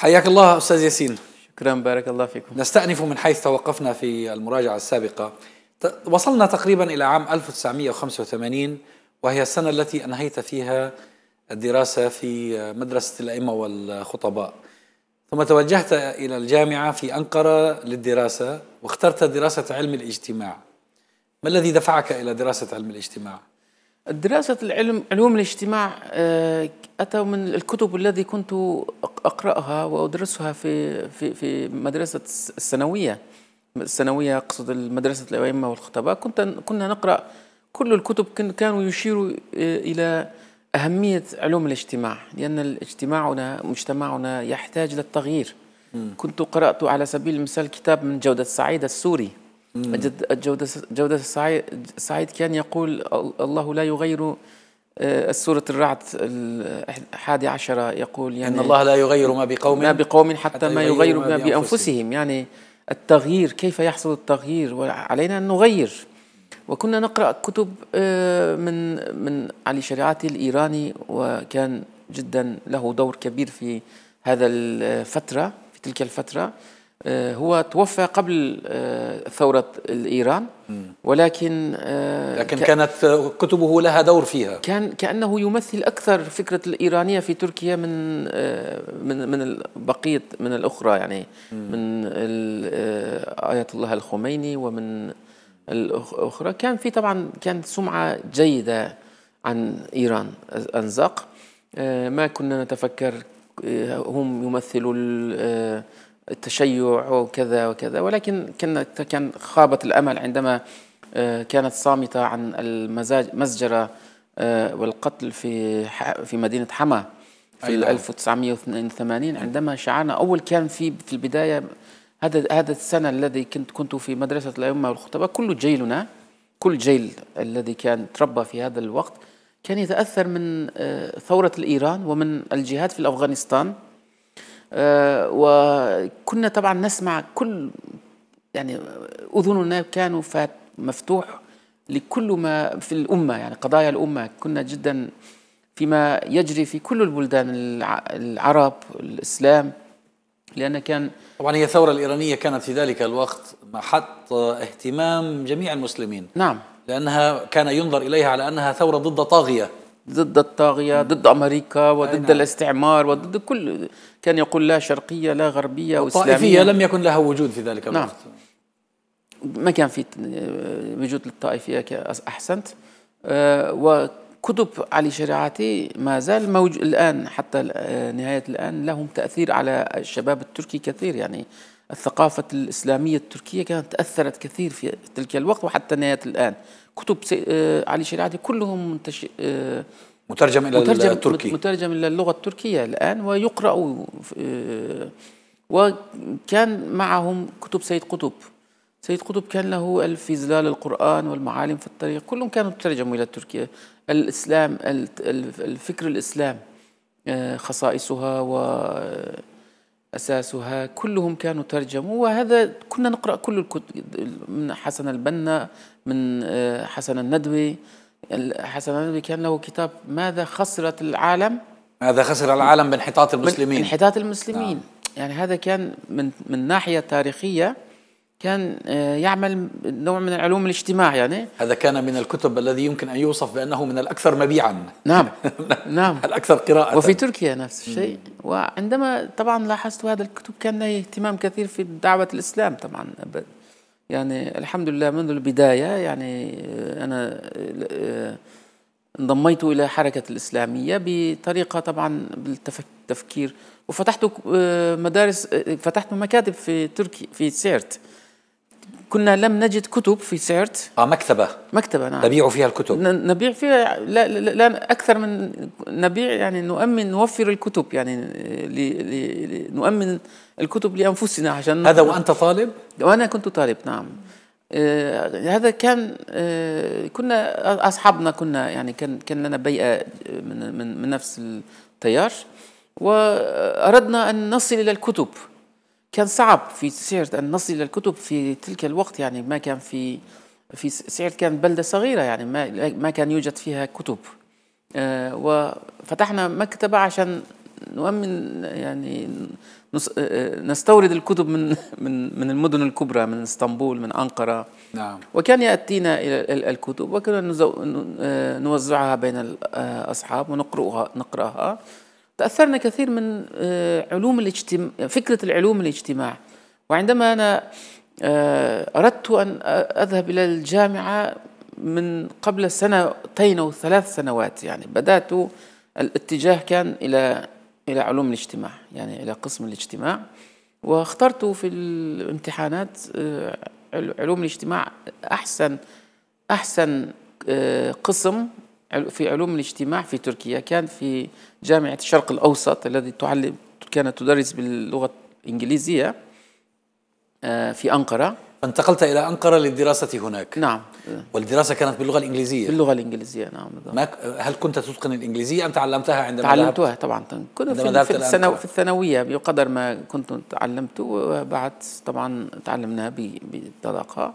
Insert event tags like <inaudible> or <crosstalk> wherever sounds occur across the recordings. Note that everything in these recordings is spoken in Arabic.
حياك الله أستاذ ياسين شكرا بارك الله فيكم نستأنف من حيث توقفنا في المراجعة السابقة وصلنا تقريبا إلى عام 1985 وهي السنة التي أنهيت فيها الدراسة في مدرسة الأئمة والخطباء ثم توجهت إلى الجامعة في أنقرة للدراسة واخترت دراسة علم الاجتماع ما الذي دفعك إلى دراسة علم الاجتماع؟ دراسة العلم علوم الاجتماع آه، أتى من الكتب الذي كنت أقرأها وأدرسها في في في مدرسة الثانوية الثانوية أقصد مدرسة الأئمة والخطباء كنت كنا نقرأ كل الكتب كانوا يشيروا آه، إلى أهمية علوم الاجتماع لأن اجتماعنا مجتمعنا يحتاج للتغيير كنت قرأت على سبيل المثال كتاب من جودة سعيد السوري جودة جودة السعيد كان يقول الله لا يغير آه، سورة الرعد الحادي عشرة يقول يعني إن الله لا يغير ما بقوم ما بقوم حتى, حتى ما يغير ما بأنفسهم يعني التغيير كيف يحصل التغيير وعلينا أن نغير وكنا نقرأ كتب آه، من من علي شريعتي الإيراني وكان جدا له دور كبير في هذا الفترة في تلك الفترة آه، هو توفى قبل آه، ثورة إيران ولكن آه، لكن كانت كتبه لها دور فيها كان كأنه يمثل أكثر فكرة الإيرانية في تركيا من من من بقية من الأخرى يعني من آية الله الخميني ومن الأخرى كان في طبعا كانت سمعة جيدة عن إيران أنزاق ما كنا نتفكر هم يمثلوا التشيع وكذا وكذا ولكن كان كان خابت الامل عندما آه، كانت صامته عن المزجره آه، والقتل في في مدينه حما في أيوة. 1982 عندما شعرنا اول كان في في البدايه هذا هذا السنه الذي كنت كنت في مدرسه الائمه والخطباء كل جيلنا كل جيل الذي كان تربى في هذا الوقت كان يتاثر من آه، ثوره الايران ومن الجهاد في افغانستان آه، وكنا طبعا نسمع كل يعني اذننا كانوا مفتوح لكل ما في الامه يعني قضايا الامه كنا جدا فيما يجري في كل البلدان العرب الاسلام لان كان طبعا هي الثوره الايرانيه كانت في ذلك الوقت محط اهتمام جميع المسلمين نعم لانها كان ينظر اليها على انها ثوره ضد طاغيه ضد الطاغية نعم. ضد أمريكا وضد نعم. الاستعمار وضد كل كان يقول لا شرقية لا غربية واسلاميه لم يكن لها وجود في ذلك نعم. الوقت نعم. ما كان في آه، وجود للطائفية أحسنت آه، وكتب علي شريعتي ما زال موجود الآن حتى آه، نهاية الآن لهم تأثير على الشباب التركي كثير يعني الثقافة الإسلامية التركية كانت تأثرت كثير في تلك الوقت وحتى نهاية الآن كتب آه، علي شريعتي كلهم منتش... آه، مترجم إلى مترجم التركي مترجم إلى اللغة التركية الآن ويقرأ آه، وكان معهم كتب سيد قطب سيد قطب كان له ألف في ظلال القرآن والمعالم في الطريق كلهم كانوا ترجموا إلى تركيا الإسلام الفكر الإسلام خصائصها و أساسها كلهم كانوا ترجموا وهذا كنا نقرأ كل الكتب من حسن البنا من آه، حسن الندوي حسن الندوي كان له كتاب ماذا خسرت العالم ماذا خسر العالم بانحطاط المسلمين انحطاط المسلمين نعم. يعني هذا كان من من ناحية تاريخية كان آه، يعمل نوع من العلوم الاجتماع يعني هذا كان من الكتب الذي يمكن أن يوصف بأنه من الأكثر مبيعا نعم <laughs> نعم الأكثر قراءة وفي تركيا نفس الشيء وعندما طبعا لاحظت هذا الكتب كان له اهتمام كثير في دعوة الإسلام طبعا يعني الحمد لله منذ البداية يعني آه، أنا آه، انضميت إلى حركة الإسلامية بطريقة طبعا بالتفكير وفتحت مدارس فتحت مكاتب في تركيا في سيرت كنا لم نجد كتب في سيرت اه مكتبه مكتبه نعم نبيع فيها الكتب نبيع فيها لا, لا, لا اكثر من نبيع يعني نؤمن نوفر الكتب يعني لي لي نؤمن الكتب لانفسنا عشان هذا وانت طالب؟ وانا كنت طالب نعم آه هذا كان آه كنا اصحابنا كنا يعني كان كان لنا بيئه آه، من من, من نفس التيار واردنا ان نصل الى الكتب كان صعب في سعر أن نصل إلى الكتب في تلك الوقت يعني ما كان في في سعر كان بلدة صغيرة يعني ما ما كان يوجد فيها كتب آه، وفتحنا مكتبة عشان نؤمن يعني آه، نستورد الكتب من من من المدن الكبرى من اسطنبول من انقره نعم وكان ياتينا الى الكتب وكنا آه، نوزعها بين الاصحاب ونقراها نقراها تأثرنا كثير من آه، علوم الاجتماع فكرة العلوم الاجتماع وعندما أنا آه، أردت أن أذهب إلى الجامعة من قبل سنتين أو ثلاث سنوات يعني بدأت الاتجاه كان إلى إلى علوم الاجتماع يعني إلى قسم الاجتماع واخترت في الامتحانات آه، علوم الاجتماع أحسن أحسن قسم في علوم الاجتماع في تركيا كان في جامعة الشرق الأوسط الذي تعلم كانت تدرس باللغة الإنجليزية آه، في أنقرة انتقلت إلى أنقرة للدراسة هناك نعم والدراسة كانت باللغة الإنجليزية باللغة الإنجليزية نعم ما هل كنت تتقن الإنجليزية أم تعلمتها عندما تعلمتها طبعا كنت في, في, السنو... في الثانوية بقدر ما كنت تعلمت وبعد طبعا تعلمناها بطلاقة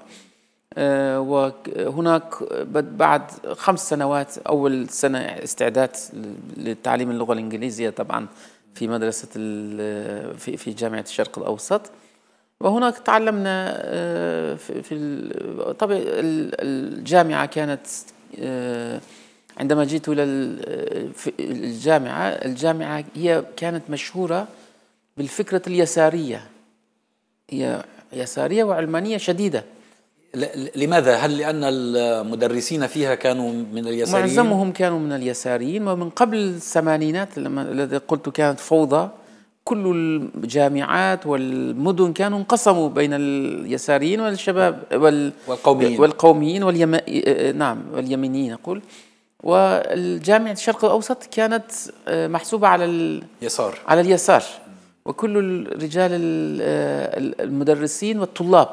آه، وهناك بعد خمس سنوات أول سنة استعداد لتعليم اللغة الإنجليزية طبعا في مدرسة في في جامعة الشرق الأوسط وهناك تعلمنا آه، في طبعا الجامعة كانت آه، عندما جئت إلى الجامعة الجامعة هي كانت مشهورة بالفكرة اليسارية هي يسارية وعلمانية شديدة لماذا؟ هل لأن المدرسين فيها كانوا من اليساريين؟ معظمهم كانوا من اليساريين ومن قبل الثمانينات لما الذي قلت كانت فوضى كل الجامعات والمدن كانوا انقسموا بين اليساريين والشباب وال والقوميين والقوميين واليم... نعم واليمينيين أقول والجامعة الشرق الأوسط كانت آه، محسوبة على اليسار على اليسار وكل الرجال آه، المدرسين والطلاب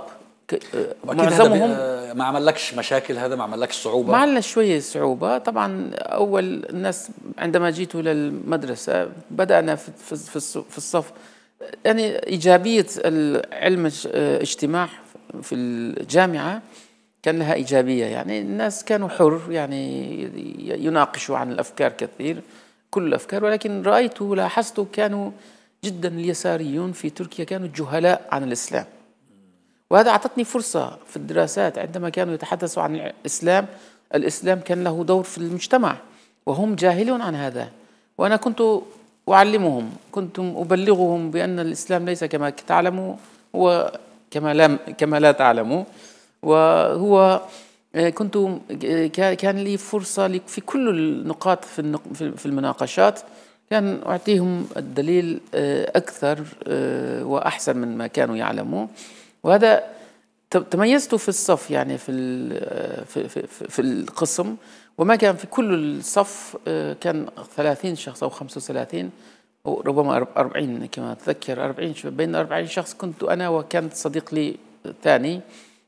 آه، معظمهم آه، ما عملكش مشاكل هذا ما عملكش صعوبه ما عملنا شويه صعوبه طبعا اول الناس عندما جيتوا للمدرسه بدانا في في الصف يعني ايجابيه علم الاجتماع آه، في الجامعه كان لها ايجابيه يعني الناس كانوا حر يعني يناقشوا عن الافكار كثير كل الافكار ولكن رايت ولاحظت كانوا جدا اليساريون في تركيا كانوا جهلاء عن الاسلام وهذا أعطتني فرصة في الدراسات عندما كانوا يتحدثوا عن الإسلام الإسلام كان له دور في المجتمع وهم جاهلون عن هذا وأنا كنت أعلمهم كنت أبلغهم بأن الإسلام ليس كما تعلموا هو كما لا, كما لا تعلموا وهو كنت كان لي فرصة في كل النقاط في المناقشات كان أعطيهم الدليل آه، أكثر آه، وأحسن من ما كانوا يعلمون وهذا تميزت في الصف يعني في في, في, القسم وما كان في كل الصف آه، كان 30 شخص او 35 او ربما 40 كما اتذكر 40 بين 40 شخص كنت انا وكان صديق لي ثاني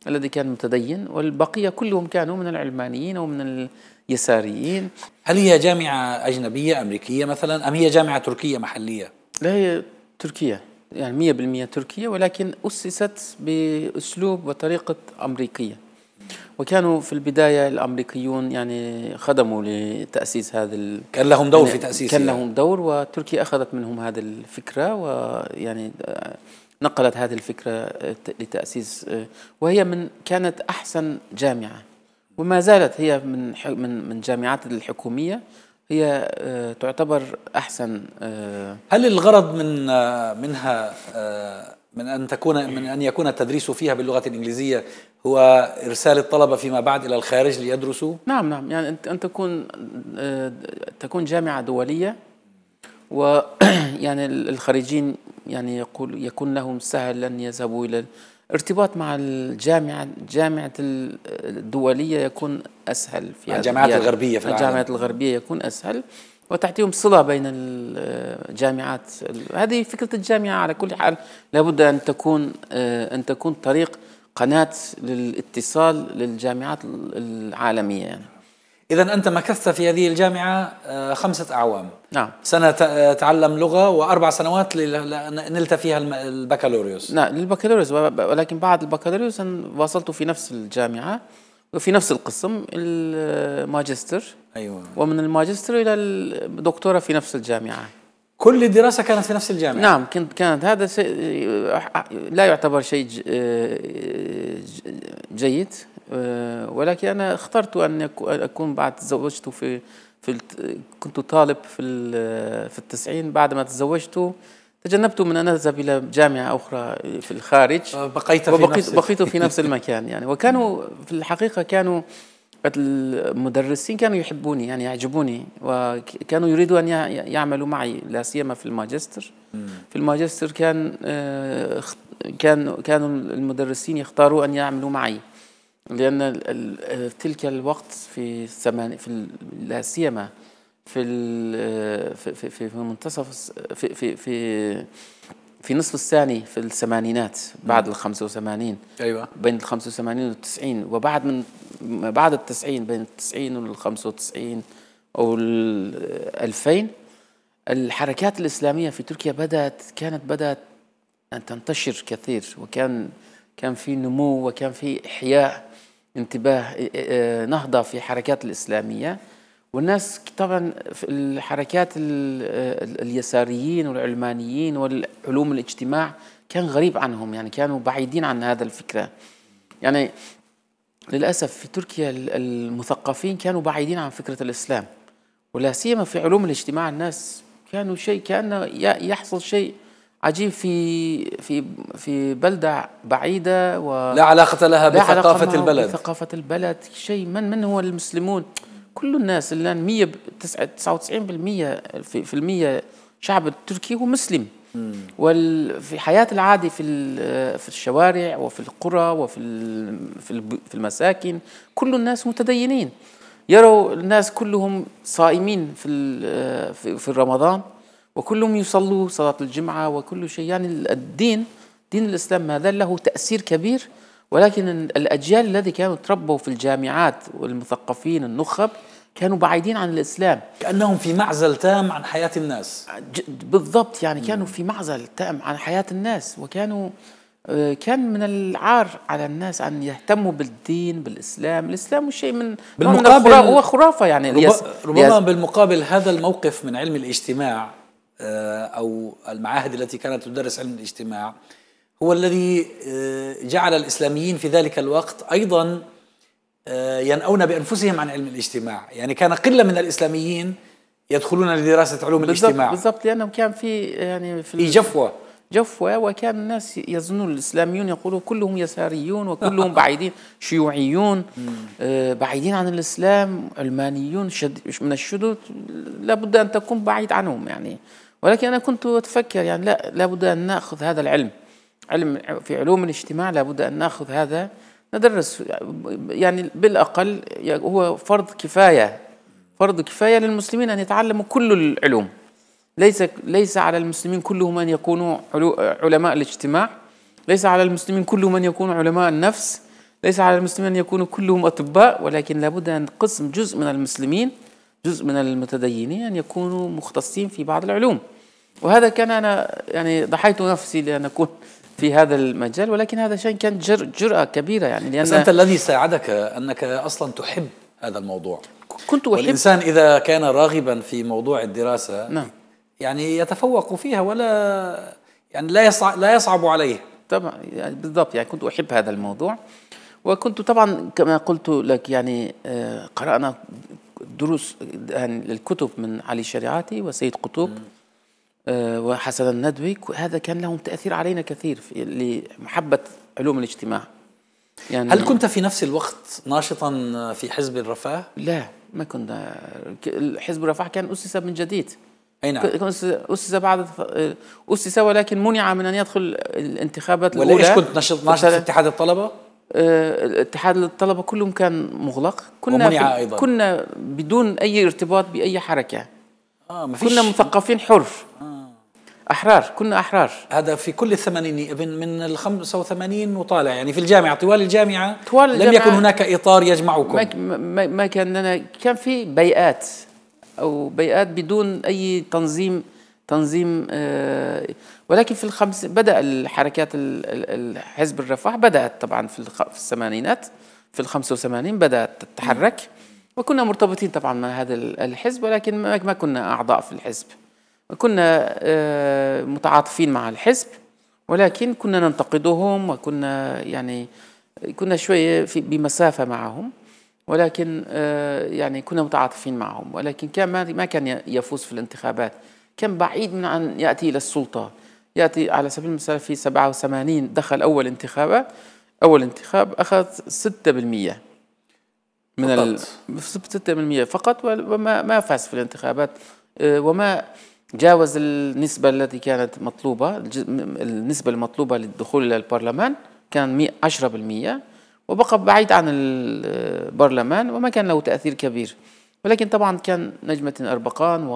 الذي كان متدين والبقيه كلهم كانوا من العلمانيين ومن اليساريين هل هي جامعه اجنبيه امريكيه مثلا ام هي جامعه تركيه محليه؟ لا هي تركيه يعني 100% تركية ولكن أسست بأسلوب وطريقة أمريكية وكانوا في البداية الأمريكيون يعني خدموا لتأسيس هذا ال... كان لهم دور يعني في تأسيسها كان يعني. لهم دور وتركيا أخذت منهم هذه الفكرة ويعني آه، نقلت هذه الفكرة آه، لتأسيس آه، وهي من كانت أحسن جامعة وما زالت هي من من من الجامعات الحكومية هي آه، تعتبر احسن آه، هل الغرض من آه، منها من ان تكون من ان يكون التدريس فيها باللغه الانجليزيه هو ارسال الطلبه فيما بعد الى الخارج ليدرسوا نعم نعم يعني ان تكون تكون جامعه دوليه ويعني <clears throat> الخريجين يعني يقول يكون لهم سهل أن يذهبوا إلى الارتباط مع الجامعة جامعة الدولية يكون أسهل في الجامعات الغربية في العالم. الجامعات الغربية يكون أسهل وتعطيهم صلة بين الجامعات هذه فكرة الجامعة على كل حال لابد أن تكون آه، أن تكون طريق قناة للاتصال للجامعات العالمية يعني. إذا أنت مكثت في هذه الجامعة آه، خمسة أعوام نعم سنة آه، تعلم لغة وأربع سنوات نلت فيها البكالوريوس نعم للبكالوريوس ولكن بعد البكالوريوس واصلت في نفس الجامعة وفي نفس القسم الماجستير أيوة ومن الماجستير إلى الدكتورة في نفس الجامعة كل الدراسة كانت في نفس الجامعة نعم كنت كانت هذا شيء آه، لا يعتبر شيء جيد آه، ولكن أنا اخترت أن أكون بعد تزوجت في في كنت طالب في في التسعين بعد ما تزوجت تجنبت من أن أذهب إلى جامعة أخرى في الخارج آه، بقيت في وبقيت نفس بقيت في نفس المكان يعني وكانوا في الحقيقة كانوا المدرسين كانوا يحبوني يعني يعجبوني وكانوا يريدوا أن يعملوا معي لا سيما في الماجستير في الماجستير كان آه، كان كانوا المدرسين يختاروا أن يعملوا معي لأن تلك الوقت في الثمان في لا سيما في في في في منتصف في في في في نصف الثاني في الثمانينات بعد ال 85 ايوه بين ال 85 وال 90 وبعد من بعد ال 90 بين ال 90 وال 95 او ال 2000 الحركات الاسلاميه في تركيا بدات كانت بدات ان تنتشر كثير وكان كان في نمو وكان في احياء انتباه آه، آه، نهضة في حركات الإسلامية والناس طبعا في الحركات آه، اليساريين والعلمانيين والعلوم الاجتماع كان غريب عنهم يعني كانوا بعيدين عن هذا الفكرة يعني للأسف في تركيا المثقفين كانوا بعيدين عن فكرة الإسلام ولا سيما في علوم الاجتماع الناس كانوا شيء كأنه يحصل شيء عجيب في في في بلده بعيده و لا علاقه لها لا بثقافه علاقة البلد بثقافه البلد شيء من من هو المسلمون كل الناس الان 100 99% في, في المية شعب التركي هو مسلم وفي حياة العادي في في الشوارع وفي القرى وفي في المساكن كل الناس متدينين يروا الناس كلهم صائمين في في رمضان وكلهم يصلوا صلاة الجمعة وكل شيء يعني الدين دين الإسلام هذا له تأثير كبير ولكن الأجيال الذي كانوا تربوا في الجامعات والمثقفين النخب كانوا بعيدين عن الإسلام كأنهم في معزل تام عن حياة الناس بالضبط يعني كانوا في معزل تام عن حياة الناس وكانوا آه، كان من العار على الناس ان يهتموا بالدين بالاسلام، الاسلام شيء من بالمقابل هو خرافه يعني ربما بالمقابل هذا الموقف من علم الاجتماع آه، أو المعاهد التي كانت تدرس علم الاجتماع هو الذي آه، جعل الإسلاميين في ذلك الوقت أيضا آه، ينأون بأنفسهم عن علم الاجتماع يعني كان قلة من الإسلاميين يدخلون لدراسة علوم بالزبط الاجتماع بالضبط لأنه كان في يعني في, في جفوة جفوة وكان الناس يظنون الإسلاميون يقولوا كلهم يساريون وكلهم <laughs> بعيدين شيوعيون آه، بعيدين عن الإسلام علمانيون شد من الشذوذ لابد أن تكون بعيد عنهم يعني ولكن أنا كنت أتفكر يعني لا لابد أن نأخذ هذا العلم علم في علوم الاجتماع لابد أن نأخذ هذا ندرس يعني بالأقل هو فرض كفاية فرض كفاية للمسلمين أن يتعلموا كل العلوم ليس ليس على المسلمين كلهم ان يكونوا علماء الاجتماع ليس على المسلمين كلهم ان يكونوا علماء النفس ليس على المسلمين ان يكونوا كلهم اطباء ولكن لابد ان قسم جزء من المسلمين جزء من المتدينين ان يكونوا مختصين في بعض العلوم وهذا كان انا يعني ضحيت نفسي لان اكون في هذا المجال ولكن هذا شيء كان جر جرأة كبيرة يعني لأن بس أنت الذي ساعدك أنك أصلا تحب هذا الموضوع كنت أحب والإنسان إذا كان راغبا في موضوع الدراسة نعم يعني يتفوق فيها ولا يعني لا يصعب لا يصعب عليه طبعا يعني بالضبط يعني كنت احب هذا الموضوع وكنت طبعا كما قلت لك يعني آه، قرانا دروس يعني الكتب من علي شريعاتي وسيد قطب آه، وحسن الندوي هذا كان لهم تاثير علينا كثير في لمحبه علوم الاجتماع يعني هل كنت في نفس الوقت ناشطا في حزب الرفاه؟ لا ما كنت حزب الرفاه كان اسس من جديد اي نعم اسس بعد اسس ولكن منع من ان يدخل الانتخابات ولا ايش كنت نشط ناشط اتحاد الطلبه؟ آه، اتحاد الطلبه كلهم كان مغلق كنا ومنع أيضا. كنا بدون اي ارتباط باي حركه آه ما فيش كنا مثقفين حر آه. احرار كنا احرار هذا في كل الثمانيني من من ال 85 وطالع يعني في الجامعه طوال الجامعه طوال الجامعة لم يكن هناك اطار يجمعكم ما, ما كان لنا كان في بيئات أو بيئات بدون أي تنظيم تنظيم آه، ولكن في الخمس بدأ الحركات الحزب الرفاح بدأت طبعا في الثمانينات في ال 85 بدأت تتحرك وكنا نعم. مرتبطين طبعا مع هذا الحزب ولكن ما كنا أعضاء في الحزب كنا آه، متعاطفين مع الحزب ولكن كنا ننتقدهم وكنا يعني كنا شوية في بمسافة معهم ولكن آه، يعني كنا متعاطفين معهم ولكن كان ما كان يفوز في الانتخابات كان بعيد من أن يأتي إلى السلطة يأتي على سبيل المثال في 87 دخل أول انتخابات أول انتخاب أخذ 6% من فقط. ال 6% فقط وما ما فاز في الانتخابات آه، وما جاوز النسبة التي كانت مطلوبة النسبة المطلوبة للدخول إلى البرلمان كان 10% وبقى بعيد عن البرلمان وما كان له تأثير كبير ولكن طبعا كان نجمة أربقان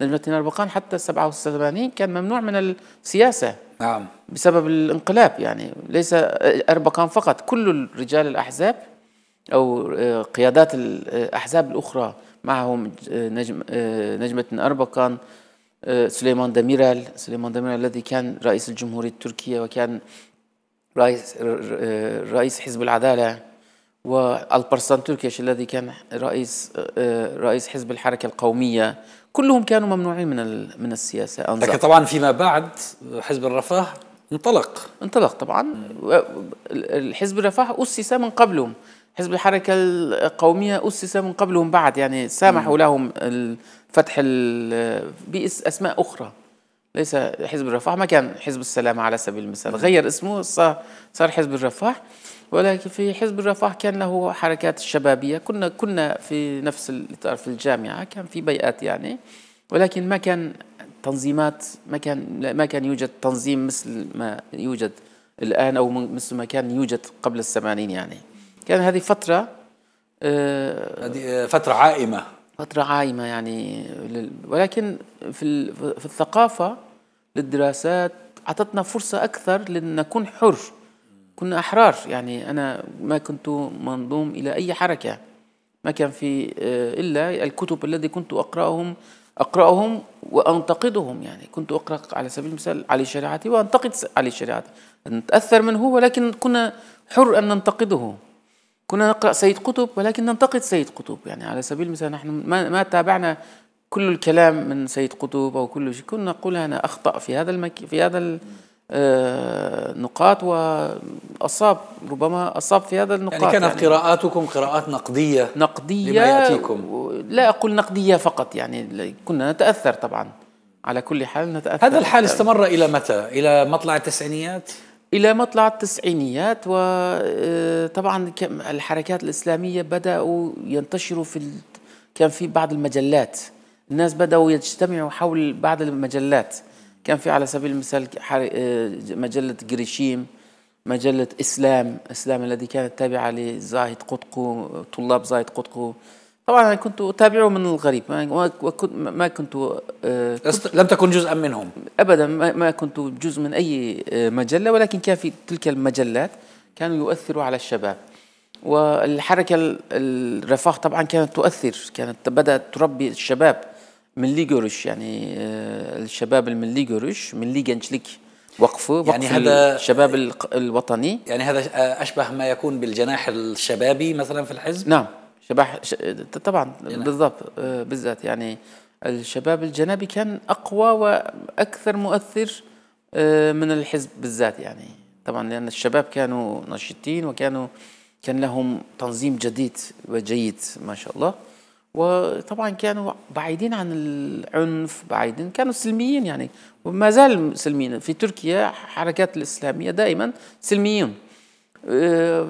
ونجمة أربقان حتى 87 كان ممنوع من السياسة نعم بسبب الانقلاب يعني ليس أربقان فقط كل رجال الأحزاب أو قيادات الأحزاب الأخرى معهم نجم نجمة أربقان سليمان دميرال سليمان دميرال الذي كان رئيس الجمهورية التركية وكان رئيس رئيس حزب العداله والبرسان تركيش الذي كان رئيس رئيس حزب الحركه القوميه كلهم كانوا ممنوعين من من السياسه أنزل. لكن طبعا فيما بعد حزب الرفاه انطلق انطلق طبعا الحزب الرفاه اسس من قبلهم حزب الحركه القوميه اسس من قبلهم بعد يعني سامحوا لهم فتح باسماء اخرى ليس حزب الرفاح ما كان حزب السلام على سبيل المثال غير اسمه صار, صار حزب الرفاح ولكن في حزب الرفاح كان له حركات شبابية كنا كنا في نفس الإطار في الجامعة كان في بيئات يعني ولكن ما كان تنظيمات ما كان ما كان يوجد تنظيم مثل ما يوجد الآن أو مثل ما كان يوجد قبل الثمانين يعني كان هذه فترة آه، هذه فترة عائمة فترة عايمة يعني ولكن في, في الثقافة للدراسات أعطتنا فرصة أكثر لنكون حر كنا أحرار يعني أنا ما كنت منضوم إلى أي حركة ما كان في آه، إلا الكتب الذي كنت أقرأهم أقرأهم وأنتقدهم يعني كنت أقرأ على سبيل المثال علي شريعتي وأنتقد علي شريعتي نتأثر منه ولكن كنا حر أن ننتقده كنا نقرأ سيد قطب ولكن ننتقد سيد قطب يعني على سبيل المثال نحن ما, ما تابعنا كل الكلام من سيد قطب او كل شيء كنا نقول انا اخطا في هذا المك... في هذا النقاط آه، واصاب ربما اصاب في هذا النقاط يعني كانت يعني قراءاتكم قراءات نقديه نقديه لما ياتيكم لا اقول نقديه فقط يعني كنا نتاثر طبعا على كل حال نتاثر هذا الحال استمر الى متى؟ الى مطلع التسعينيات؟ الى مطلع التسعينيات وطبعا آه، الحركات الاسلاميه بداوا ينتشروا في ال... كان في بعض المجلات الناس بدأوا يجتمعوا حول بعض المجلات كان في على سبيل المثال آه، مجلة جريشيم مجلة إسلام إسلام الذي كانت تابعة لزاهد قطقو طلاب زاهد قطقو طبعا أنا كنت أتابعه من الغريب ما كنت ما كنت, كنت آه، لم تكن جزءا منهم أبدا ما كنت جزء من أي آه، مجلة ولكن كان في تلك المجلات كانوا يؤثروا على الشباب والحركة الرفاه طبعا كانت تؤثر كانت بدأت تربي الشباب ملي قرش يعني آه، الشباب الملي قرش ملي gençlik وقفه يعني وقف هذا الشباب الوطني يعني هذا اشبه ما يكون بالجناح الشبابي مثلا في الحزب نعم ش... طبعا جناح. نعم. بالضبط آه، بالذات يعني الشباب الجنابي كان اقوى واكثر مؤثر آه، من الحزب بالذات يعني طبعا لان الشباب كانوا نشيطين وكانوا كان لهم تنظيم جديد وجيد ما شاء الله وطبعا كانوا بعيدين عن العنف بعيدين كانوا سلميين يعني وما زالوا سلميين في تركيا حركات الإسلامية دائما سلميين آه،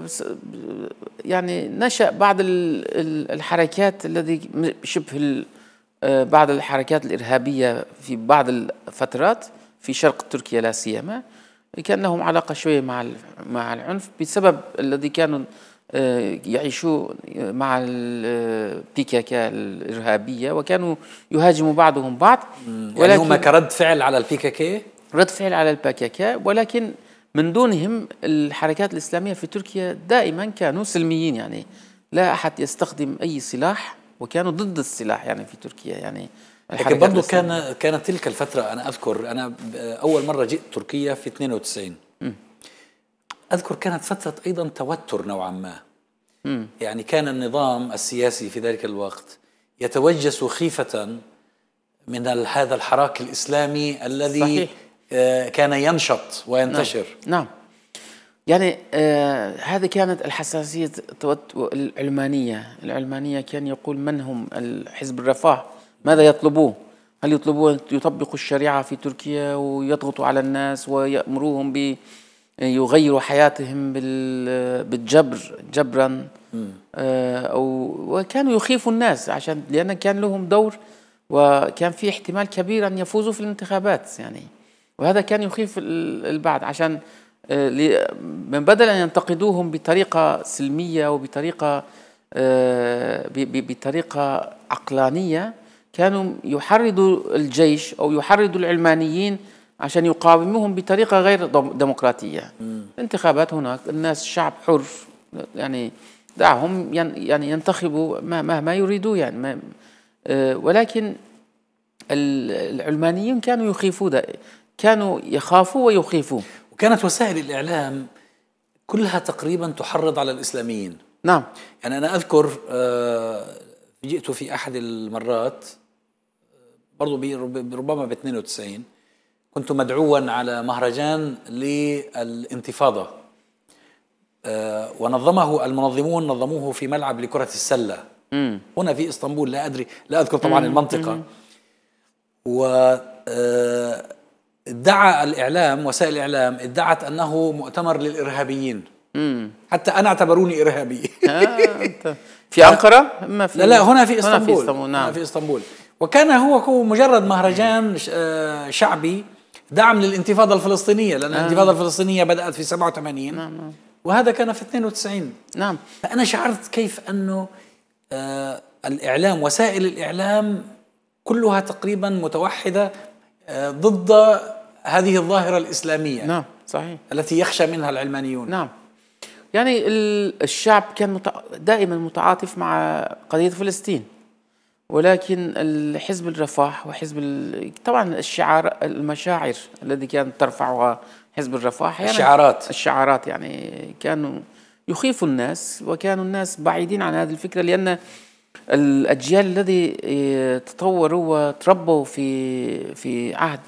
يعني نشأ بعض الحركات الذي شبه آه، بعض الحركات الإرهابية في بعض الفترات في شرق تركيا لا سيما كان لهم علاقة شوية مع مع العنف بسبب الذي كانوا آه، يعيشوا مع البيكاكا آه، الارهابيه وكانوا يهاجموا بعضهم بعض يعني ولكن يعني هم كرد فعل على البيكاكا رد فعل على البيكاكا ولكن من دونهم الحركات الاسلاميه في تركيا دائما كانوا سلميين يعني لا احد يستخدم اي سلاح وكانوا ضد السلاح يعني في تركيا يعني لكن برضه كان كانت تلك الفتره انا اذكر انا اول مره جئت تركيا في 92 أذكر كانت فترة أيضا توتر نوعا ما يعني كان النظام السياسي في ذلك الوقت يتوجس خيفة من هذا الحراك الإسلامي الذي صحيح. آه، كان ينشط وينتشر نعم, نعم. يعني آه هذه كانت الحساسية العلمانية العلمانية كان يقول من هم الحزب الرفاه ماذا يطلبوه هل يطلبون يطبقوا الشريعة في تركيا ويضغطوا على الناس ويأمروهم ب يغيروا حياتهم بالجبر جبرا آه، او وكانوا يخيفوا الناس عشان لان كان لهم دور وكان في احتمال كبير ان يفوزوا في الانتخابات يعني وهذا كان يخيف البعض عشان آه، من بدل ان ينتقدوهم بطريقه سلميه وبطريقه آه، بطريقه عقلانيه كانوا يحرضوا الجيش او يحرضوا العلمانيين عشان يقاوموهم بطريقه غير ديمقراطيه انتخابات هناك الناس شعب حر يعني دعهم يعني ينتخبوا ما ما يريدوا يعني ما آه، ولكن العلمانيين كانوا يخيفوا ده كانوا يخافوا ويخيفوا وكانت وسائل الإعلام كلها تقريبا تحرض على الإسلاميين نعم يعني أنا أذكر آه، جئت في أحد المرات آه، برضو ربما ب 92 كنت مدعوا على مهرجان للانتفاضة آه، ونظمه المنظمون نظموه في ملعب لكرة السلة هنا في اسطنبول لا أدري لا أذكر طبعا المنطقة و آه، ادعى الإعلام وسائل الإعلام ادعت أنه مؤتمر للإرهابيين حتى أنا اعتبروني إرهابي آه، <laughs> في أنقرة؟ ما في لا لا هنا في اسطنبول هنا نعم. في اسطنبول وكان هو مجرد مهرجان شعبي دعم للانتفاضة الفلسطينية لأن آه. الانتفاضة الفلسطينية بدأت في 87 نعم نعم. وهذا كان في 92 نعم فأنا شعرت كيف أنه آه الإعلام وسائل الإعلام كلها تقريبا متوحدة آه ضد هذه الظاهرة الإسلامية نعم صحيح التي يخشى منها العلمانيون نعم يعني الشعب كان دائما متعاطف مع قضية فلسطين ولكن الحزب الرفاح وحزب ال... طبعا الشعار المشاعر الذي كانت ترفعها حزب الرفاح يعني الشعارات الشعارات يعني كانوا يخيفوا الناس وكانوا الناس بعيدين عن هذه الفكره لان الاجيال الذي تطوروا وتربوا في في عهد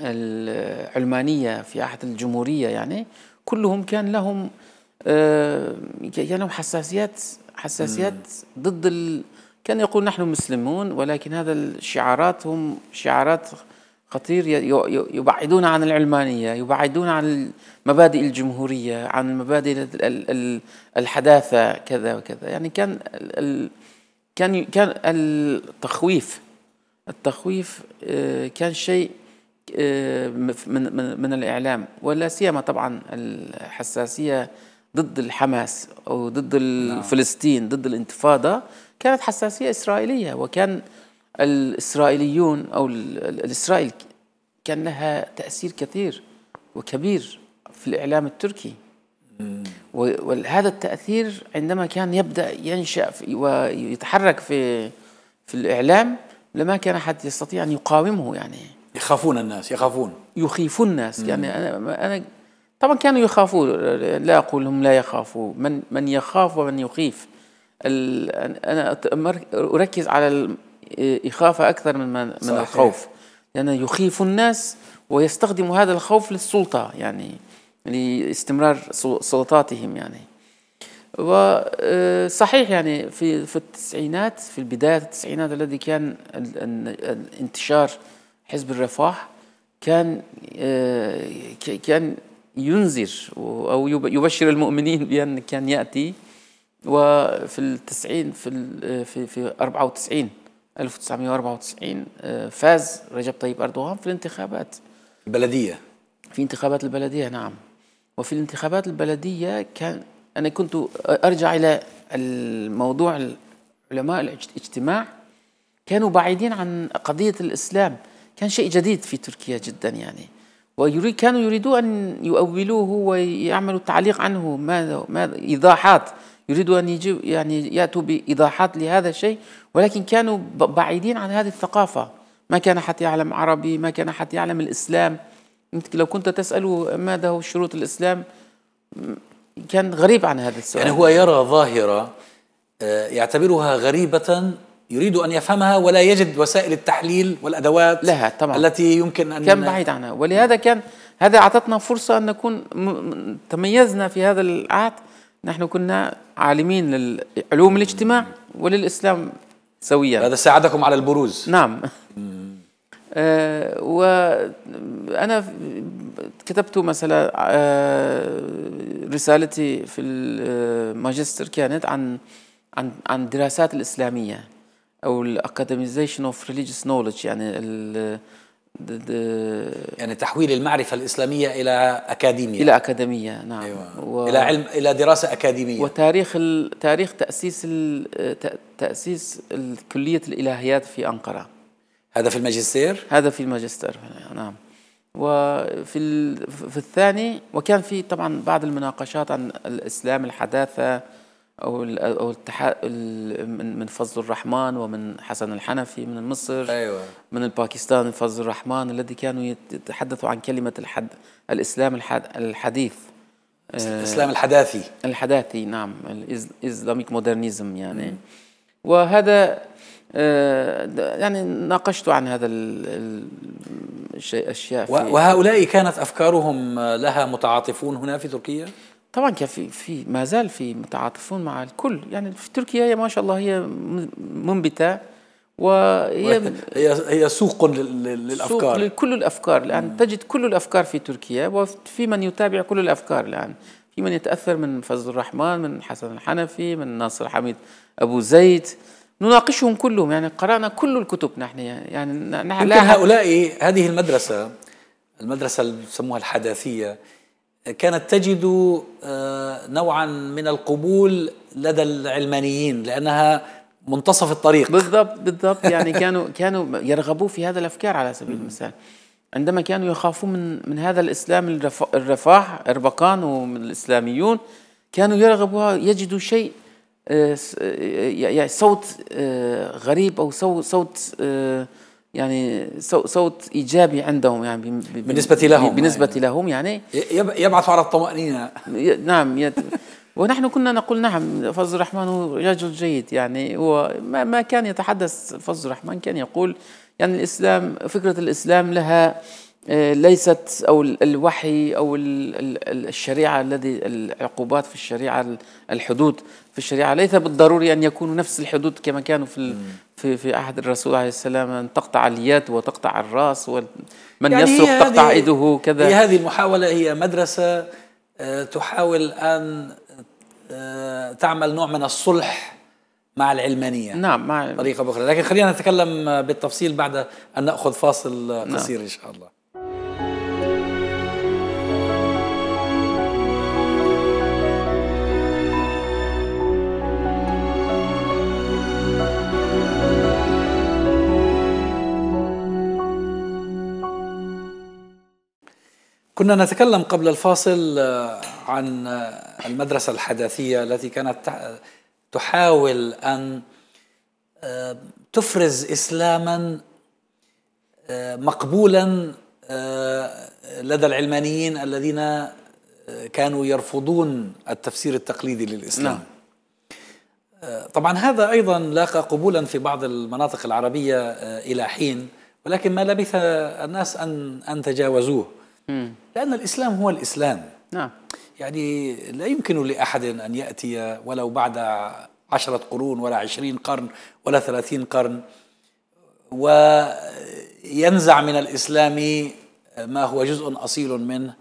العلمانيه في عهد الجمهوريه يعني كلهم كان لهم آه، كان لهم حساسيات حساسيات ضد ال... كان يقول نحن مسلمون ولكن هذا الشعارات هم شعارات خطير يبعدون عن العلمانية يبعدون عن مبادئ الجمهورية عن مبادئ الحداثة كذا وكذا يعني كان كان كان التخويف التخويف آه، كان شيء آه، من من الاعلام ولا سيما طبعا الحساسيه ضد الحماس أو ضد نعم. فلسطين ضد الانتفاضة كانت حساسية إسرائيلية وكان الإسرائيليون أو الإسرائيل كان لها تأثير كثير وكبير في الإعلام التركي وهذا التأثير عندما كان يبدأ ينشأ ويتحرك في في الإعلام لما كان أحد يستطيع أن يقاومه يعني يخافون الناس يخافون يخيفون الناس يعني أنا أنا طبعا كانوا يخافون لا أقول هم لا يخافوا من من يخاف ومن يخيف أنا أركز على الإخافة أكثر من من صحيح. الخوف لأنه يعني يخيف الناس ويستخدم هذا الخوف للسلطة يعني لاستمرار سلطاتهم يعني وصحيح آه، يعني في في التسعينات في بداية التسعينات الذي كان انتشار حزب الرفاح كان آه، كان ينذر أو يبشر المؤمنين بأن كان يأتي وفي التسعين في في في 94 1994 آه، فاز رجب طيب أردوغان في الانتخابات البلدية في انتخابات البلدية نعم وفي الانتخابات البلدية كان أنا كنت أرجع إلى الموضوع علماء الاجتماع كانوا بعيدين عن قضية الإسلام كان شيء جديد في تركيا جدا يعني ويريد كانوا يريدوا أن يؤولوه ويعملوا تعليق عنه ماذا, ماذا إيضاحات يريدوا أن يجيب يعني يأتوا بإيضاحات لهذا الشيء ولكن كانوا بعيدين عن هذه الثقافة ما كان حد يعلم عربي ما كان حد يعلم الإسلام لو كنت تسأله ماذا هو شروط الإسلام كان غريب عن هذا السؤال يعني هو يرى ظاهرة آه، يعتبرها غريبة يريد أن يفهمها ولا يجد وسائل التحليل والأدوات لها طبعا التي يمكن أن كان بعيد عنها ولهذا كان هذا أعطتنا فرصة أن نكون تميزنا في هذا العهد نحن كنا عالمين للعلوم الاجتماع وللإسلام سويا هذا ساعدكم على البروز نعم آه، و وأنا كتبت مثلا آه، رسالتي في الماجستير آه، كانت عن عن عن الدراسات الإسلامية او الاكاديميزيشن اوف ريليجيوس نولج يعني ال د يعني تحويل المعرفة الإسلامية إلى أكاديمية إلى أكاديمية نعم أيوة. و... إلى علم إلى دراسة أكاديمية وتاريخ ال... تاريخ تأسيس ال... تأسيس كلية الإلهيات في أنقرة هذا في الماجستير؟ هذا في الماجستير نعم وفي ال... في الثاني وكان في طبعا بعض المناقشات عن الإسلام الحداثة او او التحق من فضل الرحمن ومن حسن الحنفي من مصر أيوة. من الباكستان فضل الرحمن الذي كانوا يتحدثوا عن كلمه الحد الاسلام الحديث الاسلام آه، الحداثي الحداثي نعم الاسلاميك مودرنيزم يعني م. وهذا آه، يعني ناقشت عن هذا الشيء اشياء وهؤلاء كانت افكارهم آه، لها متعاطفون هنا في تركيا طبعا كان في في ما زال في متعاطفون مع الكل يعني في تركيا هي ما شاء الله هي منبته وهي هي هي سوق للافكار سوق لكل الافكار الان مم. تجد كل الافكار في تركيا وفي من يتابع كل الافكار الان في من يتاثر من فضل الرحمن من حسن الحنفي من ناصر حميد ابو زيد نناقشهم كلهم يعني قرانا كل الكتب نحن يعني نحن هؤلاء هذه المدرسه المدرسه اللي يسموها الحداثيه كانت تجد آه، نوعا من القبول لدى العلمانيين لانها منتصف الطريق بالضبط بالضبط <laughs> يعني كانوا كانوا يرغبوا في هذا الافكار على سبيل المثال عندما كانوا يخافون من من هذا الاسلام الرفاح اربقان ومن الاسلاميون كانوا يرغبوا يجدوا شيء آه، آه، يعني صوت غريب او صوت يعني صوت ايجابي عندهم يعني بالنسبه لهم يعني. بالنسبه يعني لهم يعني يبعث على الطمانينه نعم ونحن كنا نقول نعم فضل الرحمن رجل جيد يعني هو ما, ما كان يتحدث فضل الرحمن كان يقول يعني الاسلام فكره الاسلام لها آه، ليست او الوحي او الشريعه الذي العقوبات في الشريعه الحدود في الشريعة ليس بالضروري أن يكونوا نفس الحدود كما كانوا في في في عهد الرسول عليه السلام أن تقطع اليد وتقطع الرأس ومن يعني يسرق تقطع إيده كذا هي هذه المحاولة هي مدرسة آه، تحاول أن آه، تعمل نوع من الصلح مع العلمانية نعم مع طريقة أخرى لكن خلينا نتكلم بالتفصيل بعد أن نأخذ فاصل نعم. قصير نعم. إن شاء الله كنا نتكلم قبل الفاصل آه، عن آه، المدرسة الحداثية التي كانت تحاول أن آه، تفرز إسلاما مقبولا لدى العلمانيين الذين كانوا يرفضون التفسير التقليدي للإسلام نعم. طبعا هذا أيضا لاقى قبولا في بعض المناطق العربية إلى حين ولكن ما لبث الناس أن أن تجاوزوه لأن الإسلام هو الإسلام نعم يعني لا يمكن لأحد أن يأتي ولو بعد عشرة قرون ولا عشرين قرن ولا ثلاثين قرن وينزع من الإسلام ما هو جزء أصيل منه